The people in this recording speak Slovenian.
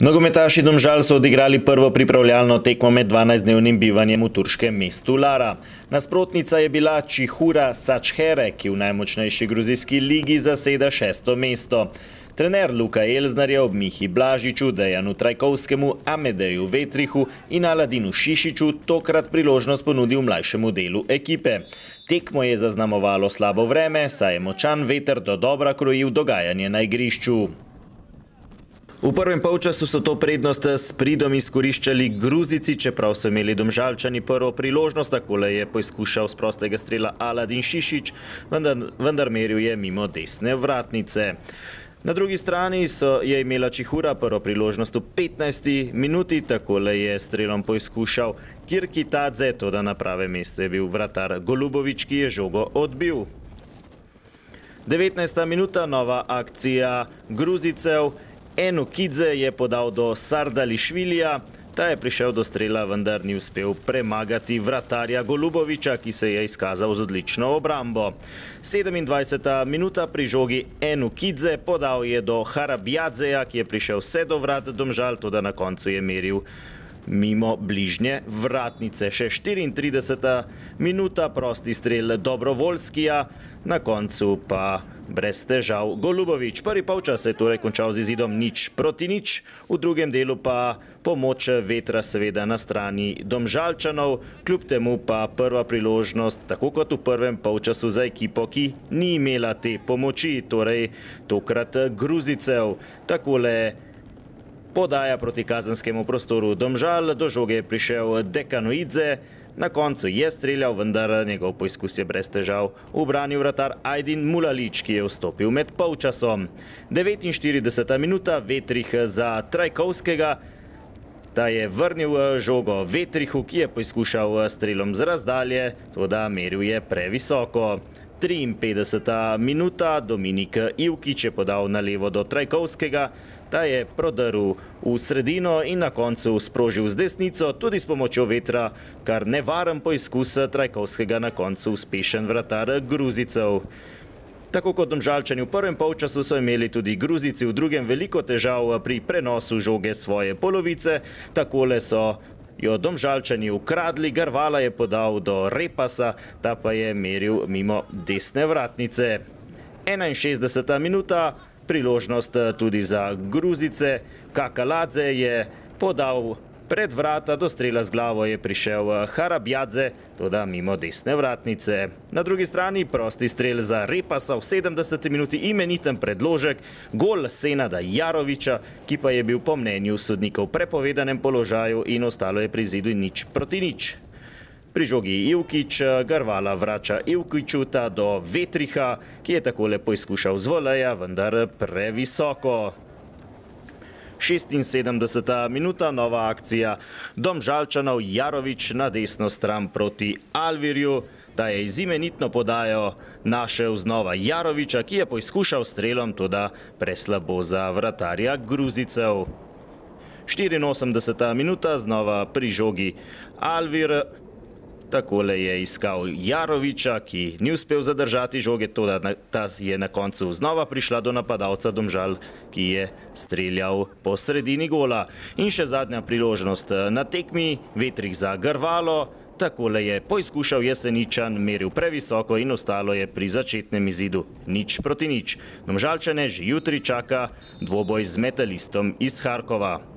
Nogometaši Domžal so odigrali prvo pripravljalno tekmo med 12-dnevnim bivanjem v turškem mestu Lara. Nasprotnica je bila Čihura Sačhere, ki v najmočnejši gruzijski ligi zaseda šesto mesto. Trener Luka Elznar je ob Mihi Blažiču, Dejanu Trajkovskemu, Amedeju Vetrihu in Aladinu Šišiču tokrat priložnost ponudil mlajšemu delu ekipe. Tekmo je zaznamovalo slabo vreme, saj je močan veter do dobra krojil dogajanje na igrišču. V prvem polčasu so to prednost s pridom izkoriščali gruzici, čeprav so imeli domžalčani prvo priložnost, takole je poizkušal z prostega strela Aladin Šišič, vendar, vendar meril je mimo desne vratnice. Na drugi strani so, je imela Čihura prvo priložnost v 15 minuti, takole je strelom poizkušal Kirki Tadze, to da na prave mesto je bil vratar Golubovič, ki je žogo odbil. 19. minuta, nova akcija Gruzicev. Eno kidze je podal do Sardališvilija, ta je prišel do strela, vendar ni uspel premagati vratarja Golubovča, ki se je izkazal z odlično obrambo. 27. minuta pri žogi Eno kidze podal je do Harabijadzeja, ki je prišel vse do vrat Domžal, tudi na koncu je meril mimo bližnje vratnice. Še 34. minuta prosti strel Dobrovolskija, na koncu pa brez težav Golubovič. Prvi polčas se je torej končal z izidom nič proti nič, v drugem delu pa pomoč vetra seveda na strani Domžalčanov, kljub temu pa prva priložnost, tako kot v prvem polčasu za ekipo, ki ni imela te pomoči, torej tokrat Gruzicev. Takole je podaja proti kazenskemu prostoru Domžal, do žoge je prišel Dekanoidze. Na koncu je streljal, vendar njegov poizkus je brez težav obranil vratar Aydin Mulalič, ki je vstopil med polčasom. 49. minuta vetrih za Trajkovskega. Ta je vrnil eh, žogo Vetrihu, ki je poizkušal eh, strelom z razdalje, tudi meril je previsoko. 53. minuta Dominik Ivkič je podal na levo do Trajkovskega, Ta je prodrl v sredino in na koncu sprožil z desnico, tudi s pomočjo vetra, kar nevaren poizkus Trajkovskega na koncu uspešen vratar Gruzicev. Tako kot domžalčani v prvem polčasu so imeli tudi Gruzici v drugem veliko težav pri prenosu žoge svoje polovice, takole so jo domžalčani ukradli, Garvala je podal do Repasa, ta pa je meril mimo desne vratnice. 61. minuta priložnost eh, tudi za Gruzice. Kakaladze je podal pred vrata, do strela z glavo je prišel eh, Harabjadze, tudi mimo desne vratnice. Na drugi strani prosti strel za Repasa v 70 minuti imeniten predložek, gol Senada Jaroviča, ki pa je bil po mnenju sodnikov v prepovedanem položaju in ostalo je pri zidu nič proti ničemu. Pri žogi Ivkič Garvala vrača Ivkičuta do Vetriha, ki je tako lepo izkušal z voleja, vendar previsoko. 76. minuta, nova akcija. Dom Žalčanov Jarovič na desno stran proti Alvirju. Ta je izimenitno podajo našel znova Jaroviča, ki je poizkušal strelom tudi preslabo za vratarja Gruzicev. 84. minuta, znova pri žogi Alvirju. Takole je iskal Jaroviča, ki ni uspel zadržati žoge, tudi ta je na koncu znova prišla do napadalca Domžal, ki je streljal po sredini gola. In še zadnja priložnost eh, na tekmi, vetrih za Grvalo. Takole je poizkušal jeseničan, meril previsoko in ostalo je pri začetnem izidu nič proti nič. Domžalčane že jutri čaka dvoboj z metalistom iz Harkova.